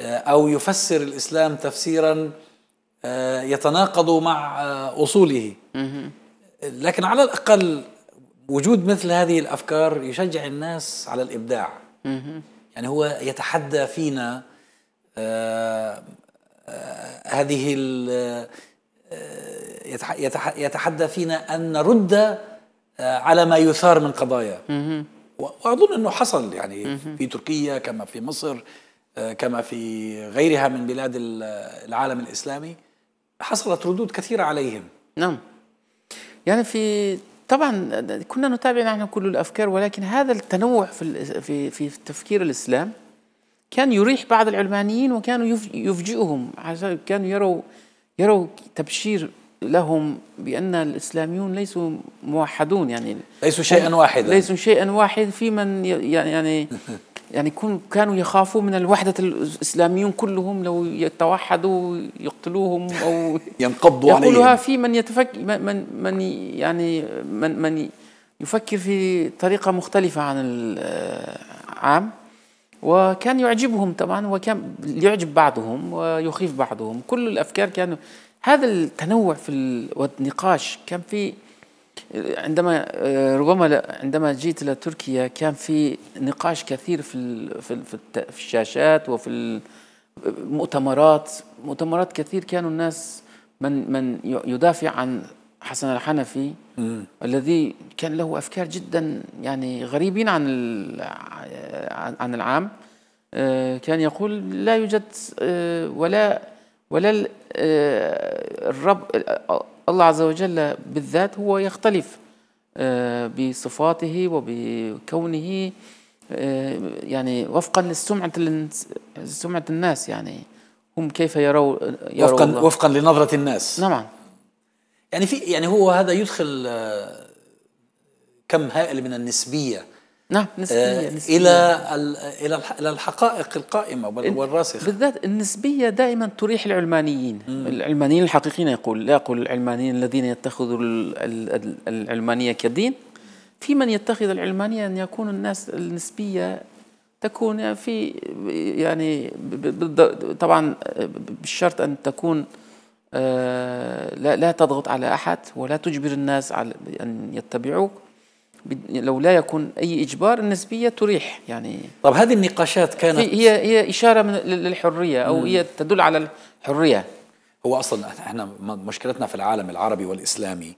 أو يفسر الإسلام تفسيرا يتناقض مع أصوله لكن على الأقل وجود مثل هذه الأفكار يشجع الناس على الإبداع يعني هو يتحدى فينا آه، آه، هذه آه، يتحدى فينا أن نرد على ما يثار من قضايا وأظن أنه حصل يعني في تركيا كما في مصر كما في غيرها من بلاد العالم الإسلامي حصلت ردود كثيرة عليهم نعم يعني في طبعا كنا نتابع نحن كل الافكار ولكن هذا التنوع في في في تفكير الاسلام كان يريح بعض العلمانيين وكانوا يفجئهم كانوا يروا يروا تبشير لهم بأن الإسلاميون ليسوا موحدون يعني ليسوا شيئا واحدا ليسوا شيئا واحد في من يعني يعني <laughs> يعني كن كانوا يخافوا من الوحدة الإسلاميون كلهم لو يتوحدوا يقتلوهم أو <laughs> ينقضوا عليهم يقولها في من يتفكر من من يعني من من يفكر في طريقة مختلفة عن العام وكان يعجبهم طبعا وكان يعجب بعضهم ويخيف بعضهم كل الأفكار كانوا هذا التنوع في والنقاش كان في عندما آه، ربما عندما جيت الى تركيا كان في نقاش كثير في في في الشاشات وفي المؤتمرات مؤتمرات كثير كانوا الناس من من يدافع عن حسن الحنفي م. الذي كان له افكار جدا يعني غريبين عن عن العام آه، كان يقول لا يوجد آه، ولا ولا الرب الله عز وجل بالذات هو يختلف آه، بصفاته وبكونه آه، يعني وفقا للسمعة سمعة الناس يعني هم كيف يروا, يروا وفقا الله. وفقا لنظرة الناس نعم يعني في يعني هو هذا يدخل آه، كم هائل من النسبية نعم نسبية, آه، نسبية. إلى إلى الحقائق القائمة والراسخة بالذات النسبية دائما تريح العلمانيين مم. العلمانيين الحقيقيين يقول لا يقول العلمانيين الذين يتخذوا العلمانية كدين في من يتخذ العلمانية أن يكون الناس النسبية تكون في يعني طبعا بالشرط أن تكون آه، لا لا تضغط على أحد ولا تجبر الناس على أن يتبعوك يعني لو لا يكون أي إجبار النسبية تريح يعني طب هذه النقاشات كانت هي هي إشارة من للحرية أو هي تدل على الحرية هو أصلا احنا مشكلتنا في العالم العربي والإسلامي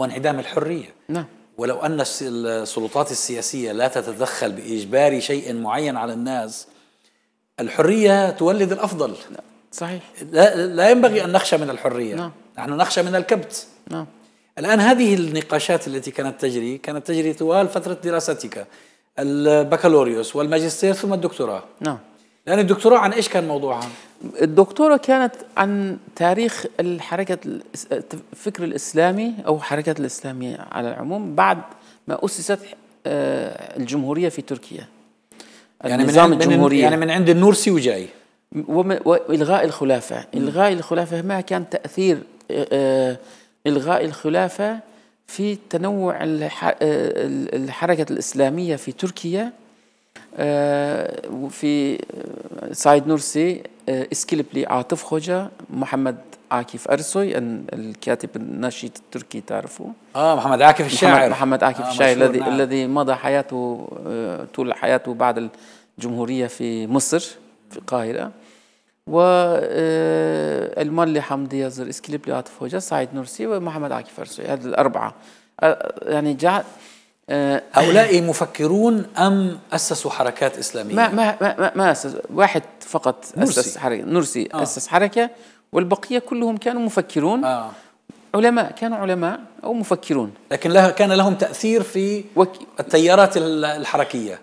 هو انعدام الحرية نعم ولو أن السلطات السياسية لا تتدخل بإجبار شيء معين على الناس الحرية تولد الأفضل نعم، صحيح لا, لا ينبغي أن نخشى من الحرية نعم. نحن نخشى من الكبت نعم الآن هذه النقاشات التي كانت تجري كانت تجري طوال فترة دراستك البكالوريوس والماجستير ثم الدكتوراه نعم لأن الدكتوراه عن إيش كان موضوعها؟ الدكتوراه كانت عن تاريخ الحركة الفكر الإسلامي أو حركة الإسلامية على العموم بعد ما أسست آه، الجمهورية في تركيا يعني من الجمهورية يعني من عند النورسي وجاي وإلغاء الخلافة إلغاء الخلافة ما كان تأثير آه، آه، إلغاء الخلافة في تنوع الحركة الإسلامية في تركيا آه، وفي آه، سعيد نورسي آه، إسكيلبلي عاطف خوجة محمد عاكف أرسوي الكاتب الناشط التركي تعرفه آه محمد عاكف الشاعر محمد, محمد عاكف آه الشاعر الذي نعم. الذي مضى حياته طول حياته بعد الجمهورية في مصر في القاهرة و والمولي آه، حمدي يزر اسكليب لاطف هوجا سعيد نورسي ومحمد عاكف أرسوي هذه الأربعة آه، يعني جعل آه، هؤلاء مفكرون أم أسسوا حركات إسلامية؟ ما ما ما, ما أسس واحد فقط نرسي. أسس حركة نورسي آه. أسس حركة والبقية كلهم كانوا مفكرون آه. علماء كانوا علماء أو مفكرون لكن لها كان لهم تأثير في التيارات الحركية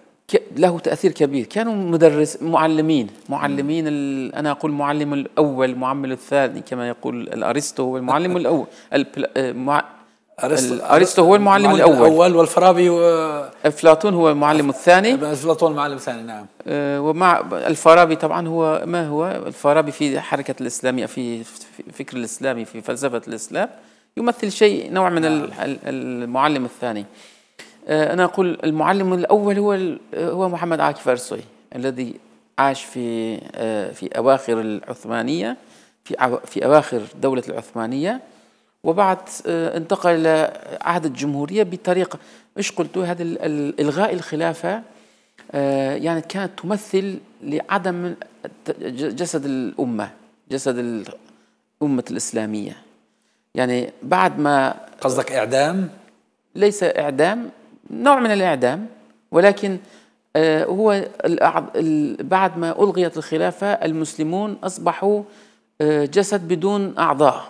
له تاثير كبير كانوا مدرس معلمين معلمين انا اقول معلم الاول معلم الثاني كما يقول الارسطو هو المعلم الاول <laughs> المع... آه، ارسطو هو المعلم, المعلم الاول الاول والفارابي و... افلاطون هو المعلم الثاني افلاطون المعلم الثاني نعم آه، ومع الفارابي طبعا هو ما هو الفارابي في حركه الاسلاميه في فكر الاسلامي في فلسفه الاسلام يمثل شيء نوع من نعم. المعلم الثاني آه، أنا أقول المعلم الأول هو آه، هو محمد عاكف أرصي الذي عاش في آه، في أواخر العثمانية في في أواخر دولة العثمانية وبعد انتقل إلى عهد الجمهورية بطريقة إيش قلت هذا إلغاء الخلافة يعني كانت تمثل لعدم جسد الأمة جسد الأمة الإسلامية يعني بعد ما قصدك إعدام؟ ليس إعدام نوع من الإعدام ولكن آه، هو بعد ما ألغيت الخلافة المسلمون أصبحوا آه، جسد بدون أعضاء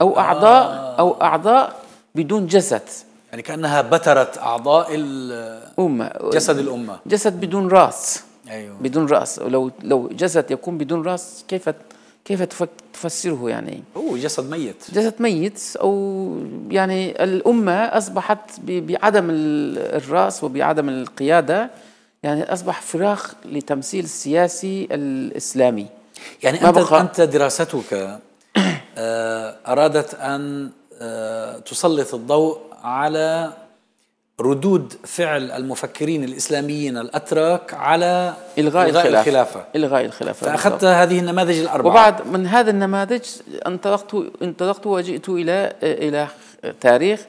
أو آه. أعضاء أو أعضاء بدون جسد يعني كأنها بترت أعضاء الأمة جسد الأمة جسد بدون رأس أيوه. بدون رأس لو لو جسد يكون بدون رأس كيف كيف تفسره يعني هو جسد ميت جسد ميت أو يعني الأمة أصبحت بعدم الرأس وبعدم القيادة يعني أصبح فراغ لتمثيل السياسي الإسلامي يعني أنت, بقى... أنت دراستك آه، أرادت أن آه، تسلط الضوء على ردود فعل المفكرين الاسلاميين الاتراك على الغاء, الخلافة. الغاء الخلافه فاخذت هذه النماذج الاربعه وبعد من هذا النماذج انطلقت انطلقت وجئت الى الى تاريخ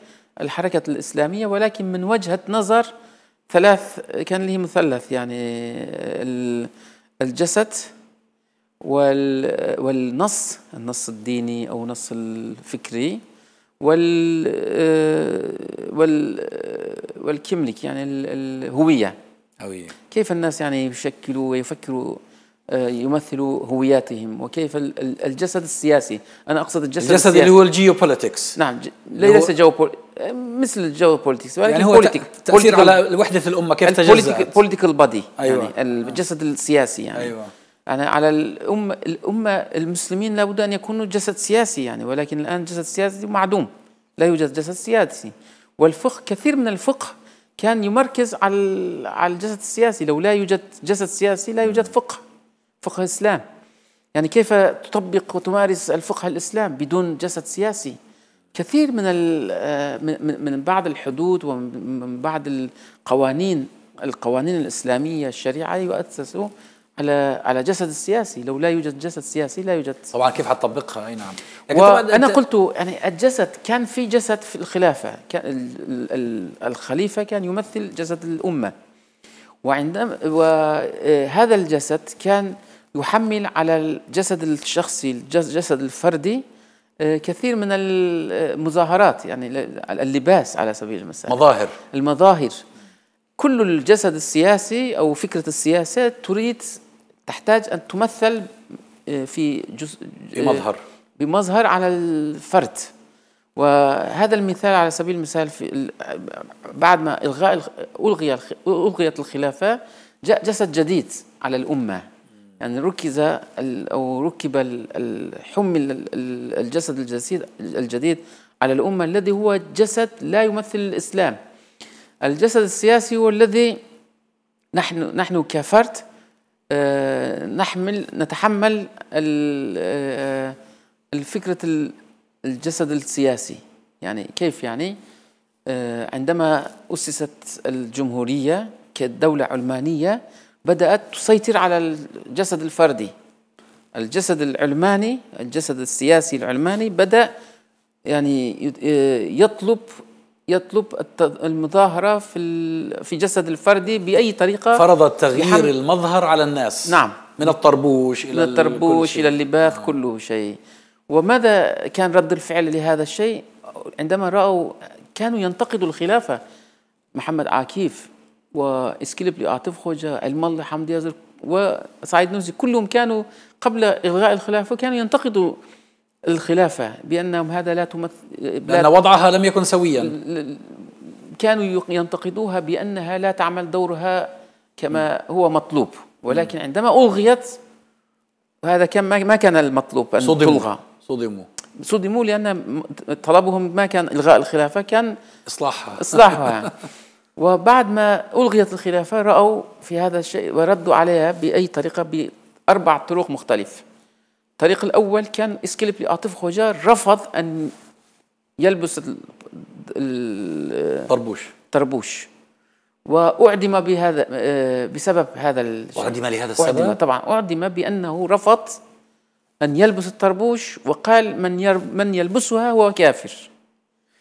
الحركه الاسلاميه ولكن من وجهه نظر ثلاث كان له مثلث يعني الجسد والنص النص الديني او النص الفكري وال آه، وال آه، والكملك يعني الهوية هوية كيف الناس يعني يشكلوا ويفكروا آه، يمثلوا هوياتهم وكيف الجسد السياسي انا اقصد الجسد الجسد السياسي. اللي هو الجيوبوليتكس نعم ليس جو مثل الجيوبوليتكس ولكن يعني هو بوليتك. تاثير على وحده الامه كيف تجزأت البوليتيكال بودي يعني أيوة. يعني الجسد السياسي يعني أيوة. يعني على الأمة, الأمة المسلمين لابد أن يكونوا جسد سياسي يعني ولكن الآن جسد سياسي معدوم لا يوجد جسد سياسي والفقه كثير من الفقه كان يمركز على على الجسد السياسي لو لا يوجد جسد سياسي لا يوجد فقه فقه الإسلام يعني كيف تطبق وتمارس الفقه الإسلام بدون جسد سياسي كثير من من بعض الحدود ومن بعض القوانين القوانين الإسلامية الشريعة يؤسسوا على على جسد السياسي لو لا يوجد جسد سياسي لا يوجد طبعا كيف حتطبقها اي نعم يعني انا قلت يعني الجسد كان في جسد في الخلافه كان الخليفه كان يمثل جسد الامه وعندما وهذا آه، الجسد كان يحمل على الجسد الشخصي الجسد الفردي آه، كثير من المظاهرات آه، يعني اللباس على سبيل المثال مظاهر المظاهر كل الجسد السياسي او فكره السياسه تريد تحتاج أن تمثل آه، في جزء آه، بمظهر بمظهر على الفرد وهذا المثال على سبيل المثال في بعد ما الغاء الغي الغيت الخلافه جاء جسد جديد على الامه يعني ركز او ركب حمل الجسد الجديد الجديد على الامه الذي هو جسد لا يمثل الاسلام الجسد السياسي هو الذي نحن نحن كفرد آه، نحمل نتحمل الفكرة آه، الجسد السياسي يعني كيف يعني آه، عندما أسست الجمهورية كدولة علمانية بدأت تسيطر على الجسد الفردي الجسد العلماني الجسد السياسي العلماني بدأ يعني يطلب يطلب المظاهرة في في جسد الفردي بأي طريقة فرضت تغيير المظهر على الناس نعم من الطربوش إلى من الطربوش إلى اللباس آه. نعم. كل شيء وماذا كان رد الفعل لهذا الشيء عندما رأوا كانوا ينتقدوا الخلافة محمد عاكيف وإسكليب لعاطف خوجة الله حمدي يزر وسعيد نوزي كلهم كانوا قبل إلغاء الخلافة كانوا ينتقدوا الخلافة بأنهم هذا لا تمثل لأن وضعها لم يكن سويا كانوا ينتقدوها بأنها لا تعمل دورها كما هو مطلوب ولكن عندما ألغيت هذا كان ما كان المطلوب أن صدموا تلغى صدموا صدموا لأن طلبهم ما كان إلغاء الخلافة كان إصلاحها إصلاحها <laughs> وبعد ما ألغيت الخلافة رأوا في هذا الشيء وردوا عليها بأي طريقة بأربع طرق مختلفة الطريق الأول كان إسكليب لاطيف خوجا رفض أن يلبس الطربوش طربوش وأعدم بهذا آه، بسبب هذا أعدم لهذا السبب؟ أعدم طبعا أعدم بأنه رفض أن يلبس الطربوش وقال من من يلبسها هو كافر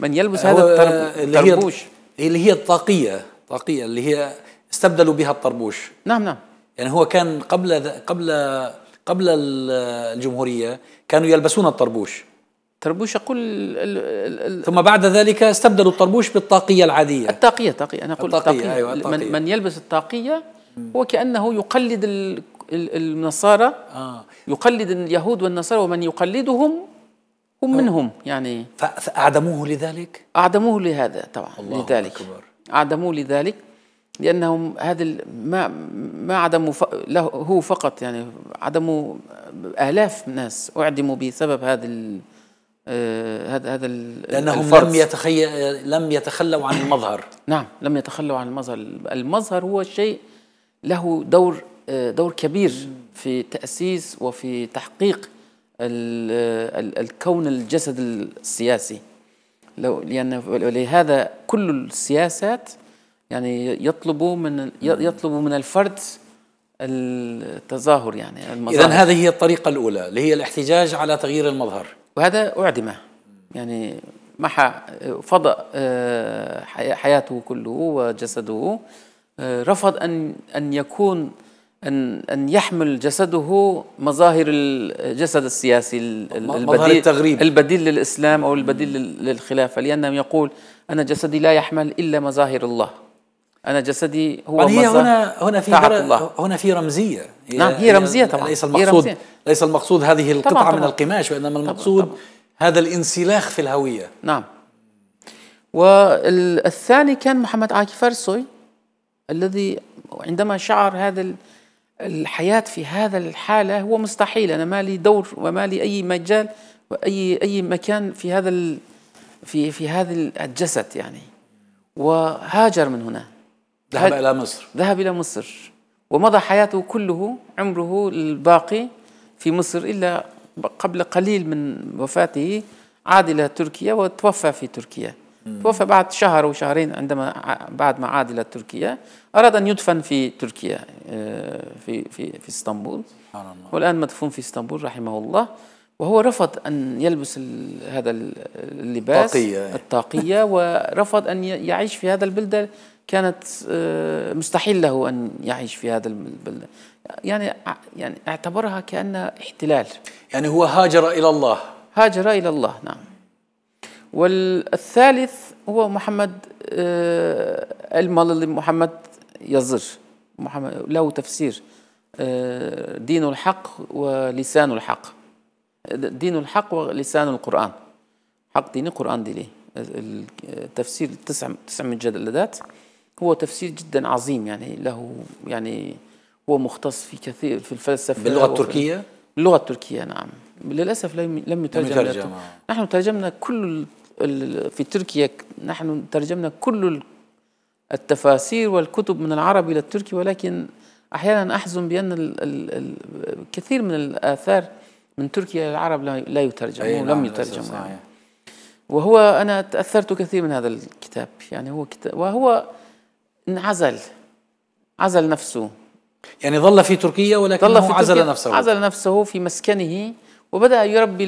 من يلبس هذا آه، الطربوش اللي هي الطاقية طاقية اللي هي استبدلوا بها الطربوش نعم نعم يعني هو كان قبل قبل قبل الجمهورية كانوا يلبسون الطربوش طربوش أقول ال ال الـ ثم بعد ذلك استبدلوا الطربوش بالطاقية العادية الطاقية الطاقية أنا أقول الطاقية, الطاقية. أيوة الطاقية. من, من يلبس الطاقية هو كأنه يقلد النصارى آه. يقلد اليهود والنصارى ومن يقلدهم هم منهم يعني فأعدموه لذلك؟ أعدموه لهذا طبعا الله لذلك أكبر. أعدموه لذلك لانهم هذا ما ما عدموا له هو فقط يعني عدموا الاف ناس اعدموا بسبب هذا آه، هذا هذا لانهم الفرص. لم يتخيل لم يتخلوا عن المظهر <coughs> نعم لم يتخلوا عن المظهر المظهر هو شيء له دور آه، دور كبير في تاسيس وفي تحقيق آه، الكون الجسد السياسي لو لان ولهذا كل السياسات يعني يطلبوا من يطلبوا من الفرد التظاهر يعني المظاهر اذا هذه هي الطريقه الاولى اللي هي الاحتجاج على تغيير المظهر وهذا اعدم يعني محى فضى آه، حياته كله وجسده آه، رفض ان ان يكون ان ان يحمل جسده مظاهر الجسد السياسي البديل التغريب البديل للاسلام او البديل للخلافه لانه يقول انا جسدي لا يحمل الا مظاهر الله انا جسدي هو يعني هي هنا هنا في هنا في رمزيه نعم هي رمزيه طبعا ليس المقصود ليس المقصود هذه القطعه طبعاً طبعاً من القماش وانما المقصود طبعاً طبعاً هذا الانسلاخ في الهويه نعم والثاني كان محمد عاكف فرسوي الذي عندما شعر هذا الحياة في هذا الحالة هو مستحيل أنا ما لي دور وما لي أي مجال وأي أي مكان في هذا في في هذا الجسد يعني وهاجر من هنا ذهب إلى مصر ذهب إلى مصر ومضى حياته كله عمره الباقي في مصر إلا قبل قليل من وفاته عاد إلى تركيا وتوفى في تركيا مم. توفى بعد شهر أو شهرين عندما بعد ما عاد إلى تركيا أراد أن يدفن في تركيا آه، في في في اسطنبول والآن مدفون في اسطنبول رحمه الله وهو رفض أن يلبس هذا اللباس الطاقية, الطاقية <laughs> ورفض أن يعيش في هذا البلدة كانت آه، مستحيل له ان يعيش في هذا البلد يعني يعني اعتبرها كانها احتلال يعني هو هاجر الى الله هاجر الى الله نعم والثالث هو محمد آه، المال محمد يزر محمد له تفسير آه، دين الحق ولسان الحق دين الحق ولسان القرآن حق ديني قرآن ديني تفسير تسع تسع مجلدات هو تفسير جدا عظيم يعني له يعني هو مختص في كثير في الفلسفه باللغه التركيه؟ باللغه التركيه نعم للاسف لم لم يترجم لم يترجم آه. نحن ترجمنا كل في تركيا نحن ترجمنا كل التفاسير والكتب من العربي الى التركي ولكن احيانا احزن بان كثير من الاثار من تركيا الى العرب لا يترجم لم نعم، يترجم نعم. وهو انا تاثرت كثير من هذا الكتاب يعني هو كتاب وهو انعزل عزل نفسه يعني ظل في تركيا ولكن ظل في عزل تركيا نفسه عزل نفسه في مسكنه وبدا يربي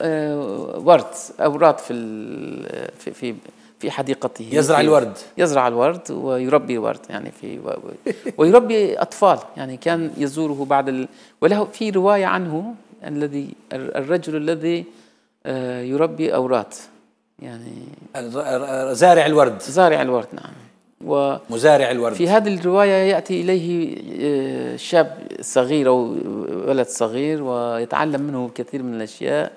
الورد آه، اوراد في في في حديقته يزرع الورد يزرع الورد ويربي ورد يعني في ويربي اطفال يعني كان يزوره بعد ال وله في روايه عنه الذي الرجل الذي آه، يربي اوراد يعني زارع الورد زارع الورد نعم ومزارع الورد في هذه الرواية يأتي إليه آه، شاب صغير أو ولد صغير ويتعلم منه كثير من الأشياء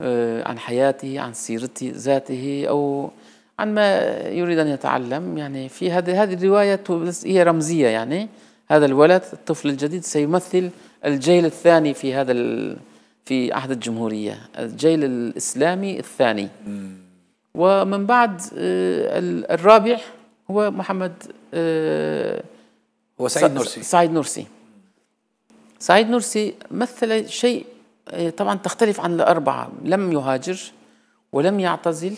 آه، عن حياته عن سيرته ذاته أو عن ما يريد أن يتعلم يعني في هذه هذه الرواية هي رمزية يعني هذا الولد الطفل الجديد سيمثل الجيل الثاني في هذا في عهد الجمهورية الجيل الإسلامي الثاني ومن بعد آه، الرابع هو محمد آه، هو سعيد نورسي سعيد نورسي سعيد نورسي مثل شيء آه، طبعا تختلف عن الأربعة لم يهاجر ولم يعتزل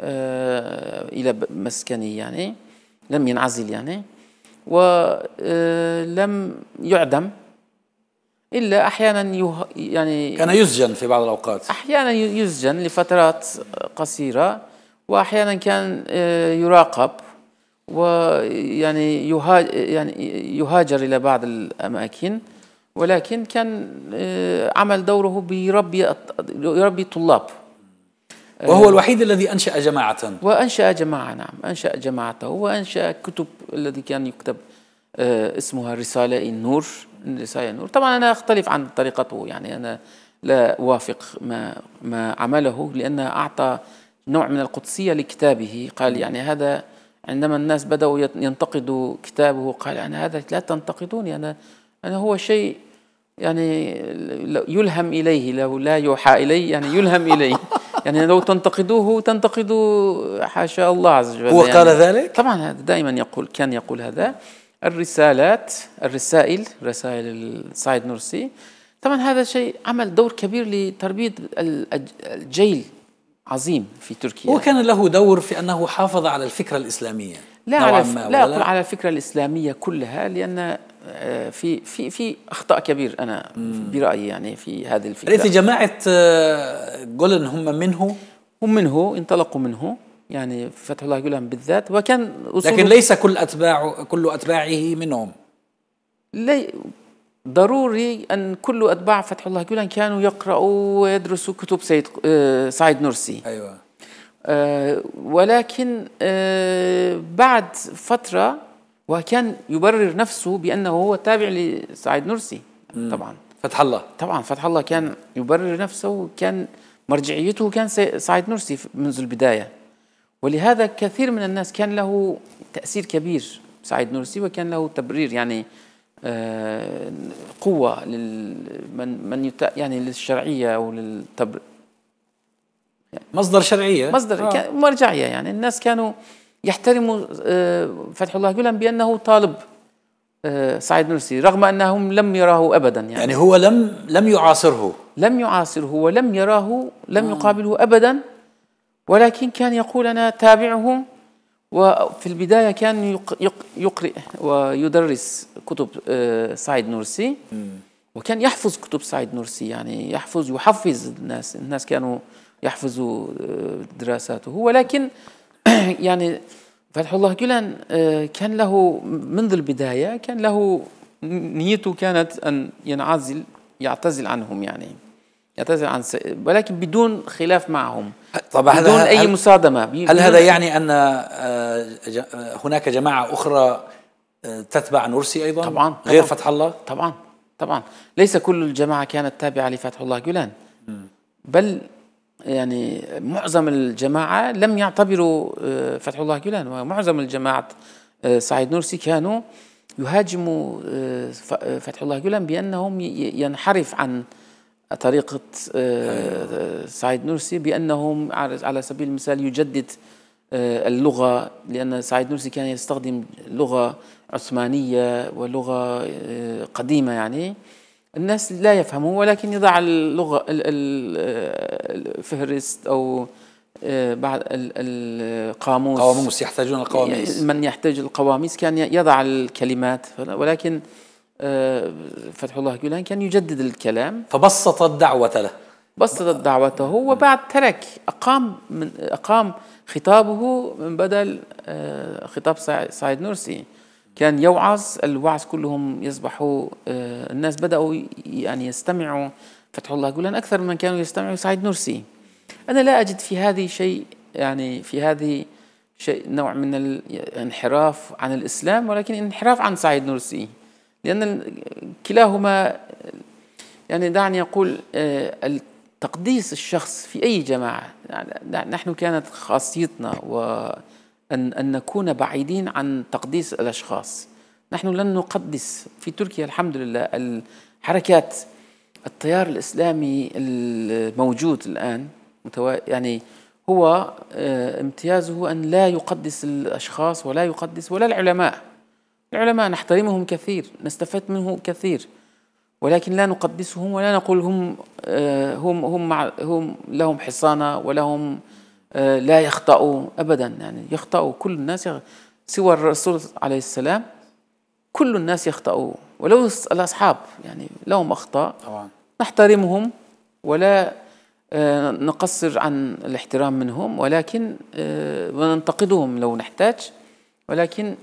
آه، إلى مسكنه يعني لم ينعزل يعني ولم يعدم إلا أحيانا يه يعني كان يسجن في بعض الأوقات أحيانا يسجن لفترات قصيرة واحيانا كان آه، يراقب ويعني يهاجر يعني يهاجر الى بعض الاماكن ولكن كان آه، عمل دوره بيربي يربي طلاب وهو الوحيد الذي انشا جماعه وانشا جماعه نعم انشا جماعته وانشا كتب الذي كان يكتب آه، اسمها رساله النور رساله النور طبعا انا اختلف عن طريقته يعني انا لا اوافق ما ما عمله لان اعطى نوع من القدسية لكتابه قال يعني هذا عندما الناس بدأوا ينتقدوا كتابه قال يعني هذا لا تنتقدوني أنا أنا هو شيء يعني يلهم إليه لو لا يوحى إليه يعني يلهم إليه <laughs> يعني لو تنتقدوه تنتقدوا حاشا الله عز وجل هو يعني قال ذلك؟ طبعا هذا دائما يقول كان يقول هذا الرسالات الرسائل رسائل السيد نورسي طبعا هذا شيء عمل دور كبير لتربية الجيل عظيم في تركيا وكان له دور في أنه حافظ على الفكرة الإسلامية لا على ف... لا أقول على الفكرة الإسلامية كلها لأن آه، في في في اخطاء كبير انا برايي يعني في هذه الفكره رئيس جماعه آه، جولن هم منه هم منه انطلقوا منه يعني فتح الله جولن بالذات وكان لكن ليس كل اتباعه كل اتباعه منهم لي ضروري أن كل أتباع فتح الله جولان كانوا يقرأوا ويدرسوا كتب سيد آه، سعيد نرسي أيوة آه ولكن آه بعد فترة وكان يبرر نفسه بأنه هو تابع لسعيد نرسي طبعا فتح الله طبعا فتح الله كان يبرر نفسه كان مرجعيته كان سعيد نرسي منذ البداية ولهذا كثير من الناس كان له تأثير كبير سعيد نرسي وكان له تبرير يعني آه، قوة لمن من يعني للشرعية أو للتبر يعني مصدر شرعية مصدر آه. مرجعية يعني الناس كانوا يحترموا آه، فتح الله جولان بأنه طالب آه، سعيد نورسي رغم أنهم لم يراه أبدا يعني, يعني هو لم لم يعاصره لم يعاصره ولم يراه لم آه. يقابله أبدا ولكن كان يقول أنا تابعهم وفي البداية كان يقرأ ويدرس كتب آه، سعيد نورسي وكان يحفظ كتب سعيد نورسي يعني يحفظ يحفز الناس الناس كانوا يحفظوا آه، دراساته ولكن <clears throat> يعني فتح الله جولان آه، كان له منذ البداية كان له نيته كانت أن ينعزل يعتزل عنهم يعني يعتذر عن س... ولكن بدون خلاف معهم طب بدون هل اي هل مصادمه هل هذا يعني ان آه، هناك جماعه اخرى آه، تتبع نورسي ايضا طبعا غير طبعاً فتح الله طبعا طبعا ليس كل الجماعه كانت تابعه لفتح الله جولان بل يعني معظم الجماعه لم يعتبروا آه، فتح الله جولان ومعظم الجماعه سعيد نورسي كانوا يهاجموا فتح الله جولان بانهم ينحرف عن طريقة آه، أيوة. سعيد نورسي بأنهم على سبيل المثال يجدد آه، اللغة لأن سعيد نورسي كان يستخدم لغة عثمانية ولغة آه، قديمة يعني الناس لا يفهمون ولكن يضع اللغة الفهرست أو بعد القاموس قواموس يحتاجون القواميس من يحتاج القواميس كان يضع الكلمات ولكن فتح الله جولان كان يجدد الكلام فبسط الدعوة له بسط دعوته وبعد ترك أقام من أقام خطابه من بدل آه، خطاب سعيد نورسي كان يوعظ الوعظ كلهم يصبحوا آه، الناس بدأوا يعني يستمعوا فتح الله جولان أكثر من كانوا يستمعوا سعيد نورسي أنا لا أجد في هذه شيء يعني في هذه شيء نوع من الانحراف يعني عن الإسلام ولكن انحراف عن سعيد نورسي لأن كلاهما يعني دعني أقول آه، تقديس الشخص في أي جماعة يعني نحن كانت خاصيتنا وأن أن نكون بعيدين عن تقديس الأشخاص نحن لن نقدس في تركيا الحمد لله الحركات التيار الإسلامي الموجود الآن يعني هو آه، امتيازه أن لا يقدس الأشخاص ولا يقدس ولا العلماء العلماء نحترمهم كثير نستفاد منه كثير ولكن لا نقدسهم ولا نقول هم آه، هم هم مع هم لهم حصانه ولهم آه، لا يخطئوا ابدا يعني يخطئوا كل الناس سوى الرسول عليه السلام كل الناس يخطئوا ولو الاصحاب يعني لهم اخطاء طبعا نحترمهم ولا آه، نقصر عن الاحترام منهم ولكن وننتقدهم لو نحتاج ولكن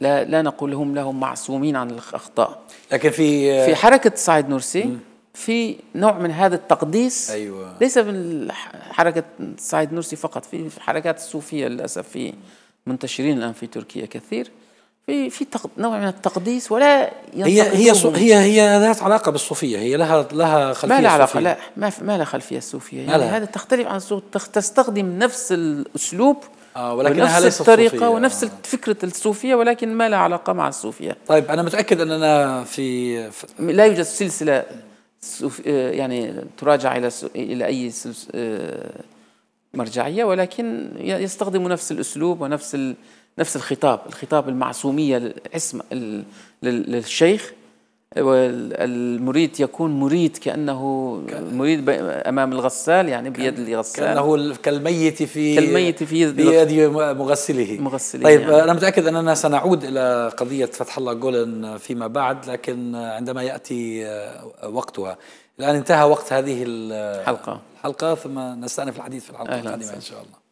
لا لا نقول هم لهم معصومين عن الاخطاء لكن في في حركه سعيد نورسي في نوع من هذا التقديس أيوة. ليس من حركه سعيد نورسي فقط في الحركات الصوفيه للاسف في منتشرين الان في تركيا كثير في في نوع من التقديس ولا هي هي هي هي ذات علاقه بالصوفيه هي لها لها خلفيه ما لها علاقه لا ما ما لها خلفيه صوفيه يعني هذا تختلف عن الصوف تستخدم نفس الاسلوب آه نفس الطريقه الصوفية. ونفس فكره الصوفيه ولكن ما لها علاقه مع الصوفيه طيب انا متاكد اننا في ف... لا يوجد سلسله آه، يعني تراجع الى الى اي آه، مرجعيه ولكن يستخدم نفس الاسلوب ونفس نفس الخطاب الخطاب المعصوميه الاسم للشيخ المريد يكون مريد كأنه مريد أمام الغسال يعني بيد الغسال كأنه كالميت في كالميت في بيد مغسله مغسله طيب يعني. أنا متأكد أننا سنعود إلى قضية فتح الله جولن فيما بعد لكن عندما يأتي وقتها الآن انتهى وقت هذه الحلقة الحلقة ثم نستأنف الحديث في الحلقة القادمة إن شاء الله